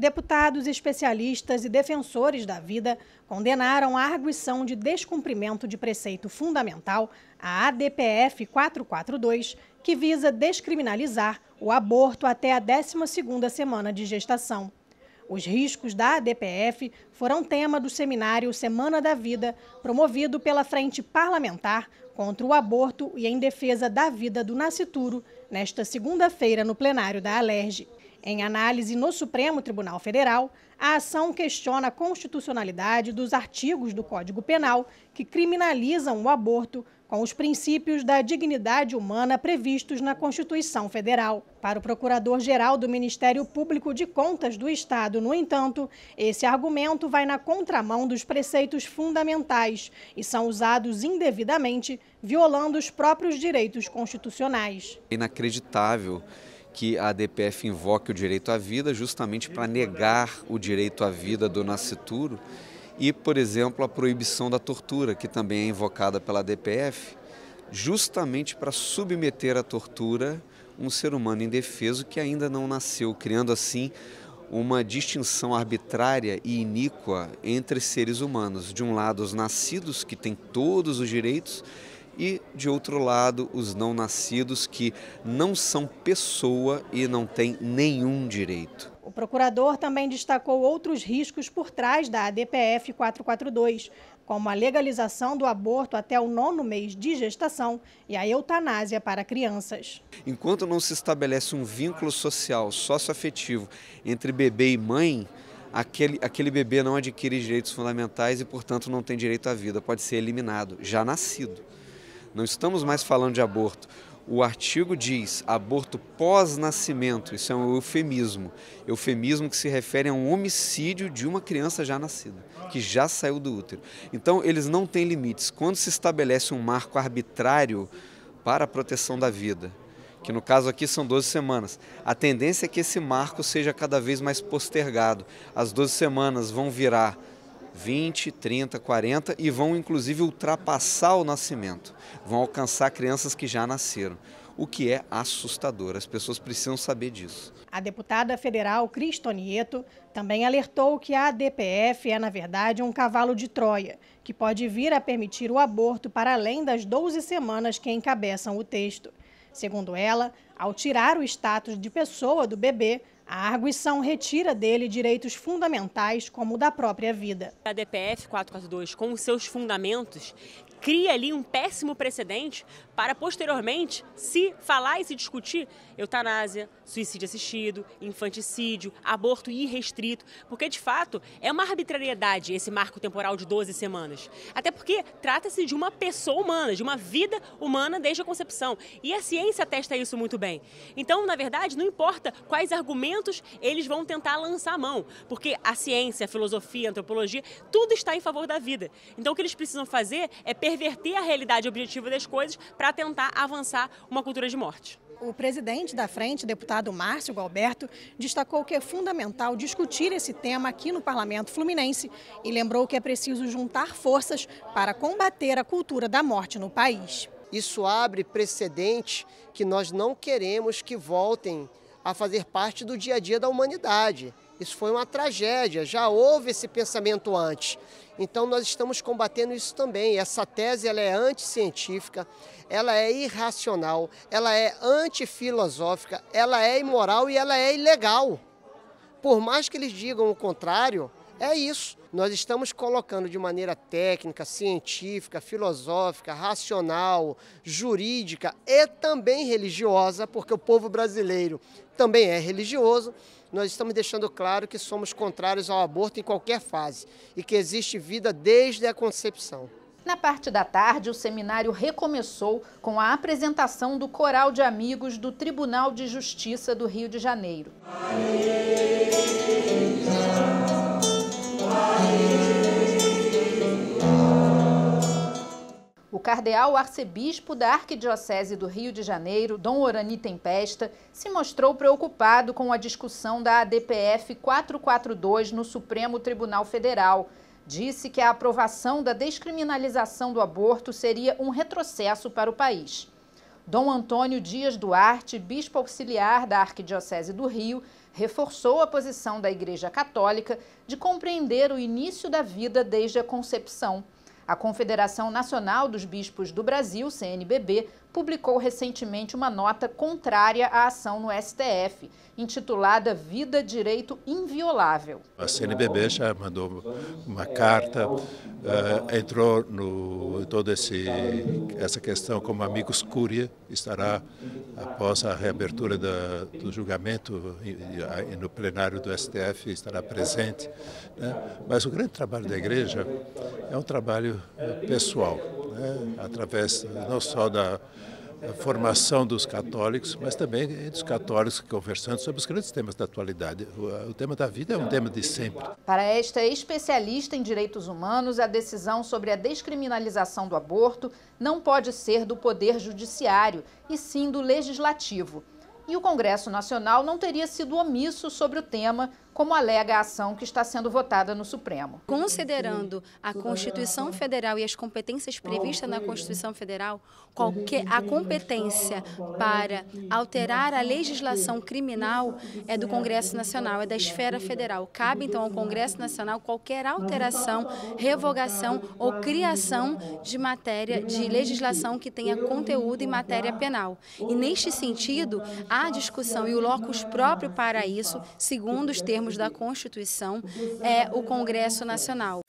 deputados, especialistas e defensores da vida condenaram a arguição de descumprimento de preceito fundamental, a ADPF 442, que visa descriminalizar o aborto até a 12ª semana de gestação. Os riscos da ADPF foram tema do seminário Semana da Vida, promovido pela Frente Parlamentar contra o Aborto e em Defesa da Vida do Nascituro, nesta segunda-feira no plenário da Alerj. Em análise no Supremo Tribunal Federal, a ação questiona a constitucionalidade dos artigos do Código Penal que criminalizam o aborto com os princípios da dignidade humana previstos na Constituição Federal. Para o Procurador-Geral do Ministério Público de Contas do Estado, no entanto, esse argumento vai na contramão dos preceitos fundamentais e são usados indevidamente, violando os próprios direitos constitucionais. É inacreditável que a DPF invoque o direito à vida justamente para negar o direito à vida do nascituro e, por exemplo, a proibição da tortura, que também é invocada pela DPF, justamente para submeter à tortura um ser humano indefeso que ainda não nasceu, criando assim uma distinção arbitrária e iníqua entre seres humanos. De um lado, os nascidos, que têm todos os direitos, e, de outro lado, os não nascidos que não são pessoa e não têm nenhum direito. O procurador também destacou outros riscos por trás da ADPF 442, como a legalização do aborto até o nono mês de gestação e a eutanásia para crianças. Enquanto não se estabelece um vínculo social, socioafetivo entre bebê e mãe, aquele, aquele bebê não adquire direitos fundamentais e, portanto, não tem direito à vida, pode ser eliminado, já nascido. Não estamos mais falando de aborto. O artigo diz aborto pós-nascimento, isso é um eufemismo. Eufemismo que se refere a um homicídio de uma criança já nascida, que já saiu do útero. Então, eles não têm limites. Quando se estabelece um marco arbitrário para a proteção da vida, que no caso aqui são 12 semanas. A tendência é que esse marco seja cada vez mais postergado. As 12 semanas vão virar 20, 30, 40 e vão inclusive ultrapassar o nascimento. Vão alcançar crianças que já nasceram, o que é assustador. As pessoas precisam saber disso. A deputada federal Cristonieto também alertou que a DPF é, na verdade, um cavalo de Troia, que pode vir a permitir o aborto para além das 12 semanas que encabeçam o texto. Segundo ela, ao tirar o status de pessoa do bebê, a arguição retira dele direitos fundamentais, como o da própria vida. A DPF 442, com os seus fundamentos, cria ali um péssimo precedente para posteriormente se falar e se discutir eutanásia, suicídio assistido, infanticídio, aborto irrestrito, porque de fato é uma arbitrariedade esse marco temporal de 12 semanas. Até porque trata-se de uma pessoa humana, de uma vida humana desde a concepção. E a ciência testa isso muito bem. Então, na verdade, não importa quais argumentos eles vão tentar lançar a mão, porque a ciência, a filosofia, a antropologia, tudo está em favor da vida. Então, o que eles precisam fazer é perverter a realidade objetiva das coisas para tentar avançar uma cultura de morte. O presidente da frente, deputado Márcio Galberto, destacou que é fundamental discutir esse tema aqui no parlamento fluminense e lembrou que é preciso juntar forças para combater a cultura da morte no país. Isso abre precedente que nós não queremos que voltem a fazer parte do dia a dia da humanidade. Isso foi uma tragédia, já houve esse pensamento antes. Então nós estamos combatendo isso também. Essa tese ela é anticientífica, ela é irracional, ela é antifilosófica, ela é imoral e ela é ilegal. Por mais que eles digam o contrário, é isso. Nós estamos colocando de maneira técnica, científica, filosófica, racional, jurídica e também religiosa, porque o povo brasileiro também é religioso. Nós estamos deixando claro que somos contrários ao aborto em qualquer fase e que existe vida desde a concepção. Na parte da tarde, o seminário recomeçou com a apresentação do Coral de Amigos do Tribunal de Justiça do Rio de Janeiro. O cardeal arcebispo da Arquidiocese do Rio de Janeiro, Dom Orani Tempesta, se mostrou preocupado com a discussão da ADPF 442 no Supremo Tribunal Federal. Disse que a aprovação da descriminalização do aborto seria um retrocesso para o país. Dom Antônio Dias Duarte, bispo auxiliar da Arquidiocese do Rio, reforçou a posição da Igreja Católica de compreender o início da vida desde a concepção. A Confederação Nacional dos Bispos do Brasil, CNBB, publicou recentemente uma nota contrária à ação no STF, intitulada Vida Direito Inviolável. A CNBB já mandou uma carta, uh, entrou no toda essa questão como amigos cúria, estará após a reabertura da, do julgamento e, e no plenário do STF estará presente. Né? Mas o grande trabalho da igreja é um trabalho eh, pessoal né, através não só da formação dos católicos, mas também dos católicos conversando sobre os grandes temas da atualidade. O, o tema da vida é um tema de sempre. Para esta especialista em direitos humanos, a decisão sobre a descriminalização do aborto não pode ser do Poder Judiciário, e sim do Legislativo. E o Congresso Nacional não teria sido omisso sobre o tema como alega a ação que está sendo votada no Supremo. Considerando a Constituição Federal e as competências previstas na Constituição Federal, qualquer a competência para alterar a legislação criminal é do Congresso Nacional, é da esfera federal. Cabe então ao Congresso Nacional qualquer alteração, revogação ou criação de matéria de legislação que tenha conteúdo em matéria penal. E neste sentido, há discussão e o locus próprio para isso, segundo os termos termos da Constituição, é o Congresso Nacional.